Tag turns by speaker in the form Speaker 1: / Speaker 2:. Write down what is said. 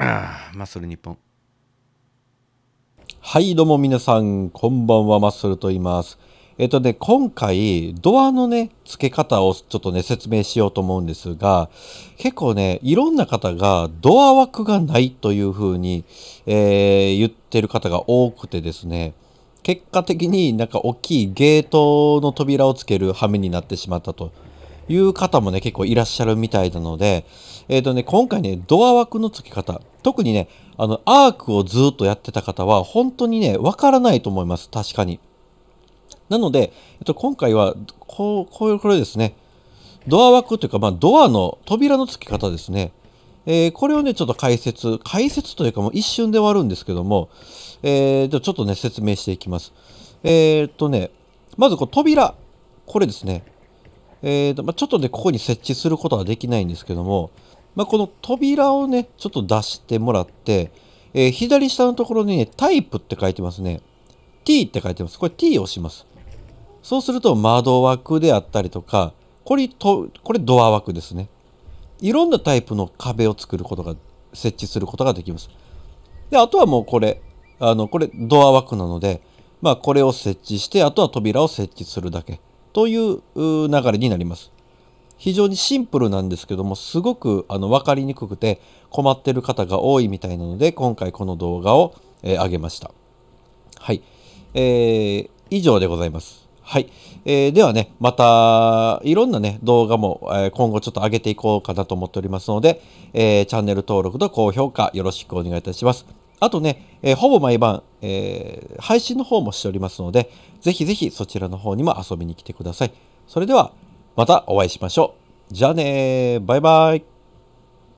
Speaker 1: ああ、マッスル日本。はい、どうも皆さん、こんばんは、マッスルと言います。えっとね、今回、ドアのね、付け方をちょっとね、説明しようと思うんですが、結構ね、いろんな方が、ドア枠がないというふうに、えー、言ってる方が多くてですね、結果的になんか大きいゲートの扉をつける羽目になってしまったと。いう方もね、結構いらっしゃるみたいなので、えっ、ー、とね、今回ね、ドア枠の付け方、特にね、あの、アークをずっとやってた方は、本当にね、わからないと思います。確かに。なので、えっと、今回は、こう、こういう、これですね。ドア枠というか、まあ、ドアの扉の付け方ですね。えー、これをね、ちょっと解説、解説というかもう一瞬で終わるんですけども、えー、ちょっとね、説明していきます。えー、っとね、まずこう扉、これですね。えーとまあ、ちょっとね、ここに設置することはできないんですけども、まあ、この扉をね、ちょっと出してもらって、えー、左下のところにね、タイプって書いてますね。t って書いてます。これ t を押します。そうすると窓枠であったりとか、これと、これドア枠ですね。いろんなタイプの壁を作ることが、設置することができます。で、あとはもうこれ、あの、これドア枠なので、まあこれを設置して、あとは扉を設置するだけ。という流れになります。非常にシンプルなんですけどもすごくあの分かりにくくて困ってる方が多いみたいなので今回この動画を、えー、上げましたはい、えー、以上でございますはい、えー、ではねまたいろんなね動画も、え今後ちょっと上げていこうかなと思っておりますので、えチャンネル登録と高評価よろしくお願いいたしますあとね、えー、ほぼ毎晩、えー、配信の方もしておりますので、ぜひぜひそちらの方にも遊びに来てください。それでは、またお会いしましょう。じゃあねバイバイ。